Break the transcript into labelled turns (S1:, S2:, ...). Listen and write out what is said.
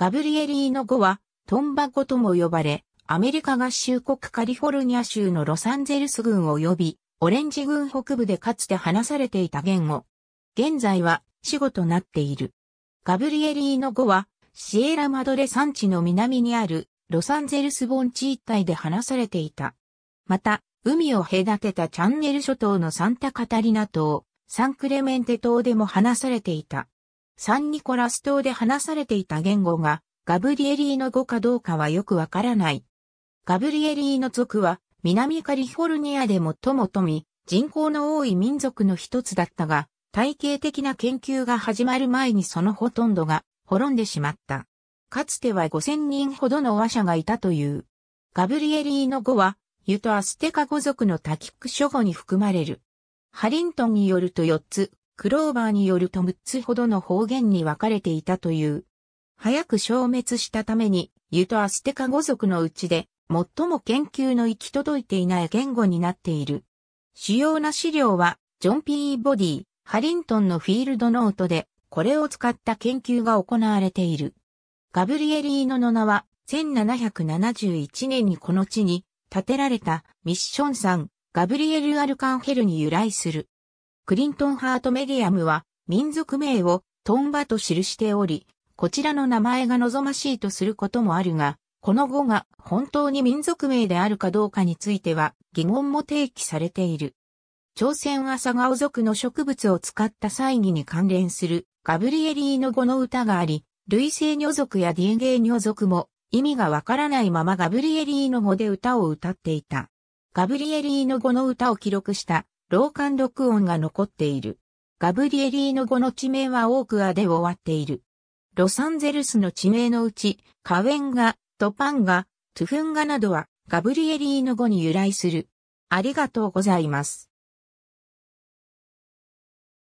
S1: ガブリエリーノ語は、トンバ語とも呼ばれ、アメリカ合衆国カリフォルニア州のロサンゼルス郡及び、オレンジ郡北部でかつて話されていた言語。現在は死語となっている。ガブリエリーノ語は、シエラマドレ山地の南にあるロサンゼルス盆地一帯で話されていた。また、海を隔てたチャンネル諸島のサンタカタリナ島、サンクレメンテ島でも話されていた。サンニコラス島で話されていた言語がガブリエリーの語かどうかはよくわからない。ガブリエリーの族は南カリフォルニアで最も富み、人口の多い民族の一つだったが、体系的な研究が始まる前にそのほとんどが滅んでしまった。かつては5000人ほどの和者がいたという。ガブリエリーの語は、ユトアステカ語族のタキック諸語に含まれる。ハリントンによると4つ、クローバーによると6つほどの方言に分かれていたという。早く消滅したために、ユトアステカ語族のうちで、最も研究の行き届いていない言語になっている。主要な資料は、ジョン・ピー・ボディ、ハリントンのフィールドノートで、これを使った研究が行われている。ガブリエリーノの名は、1771年にこの地に建てられたミッションん、ガブリエル・アルカンヘルに由来する。クリントンハートメディアムは民族名をトンバと記しており、こちらの名前が望ましいとすることもあるが、この語が本当に民族名であるかどうかについては疑問も提起されている。朝鮮朝顔族の植物を使った祭儀に関連するガブリエリーの語の歌があり、類性女族やディエゲー女族も意味がわからないままガブリエリーの語で歌を歌っていた。ガブリエリーの語の歌を記録した老漢録音が残っている。ガブリエリーノ語の地名は多くアで終わっている。ロサンゼルスの地名のうち、カウェンガ、トパンガ、トゥフンガなどはガブリエリーノ語に由来する。ありがとうございます。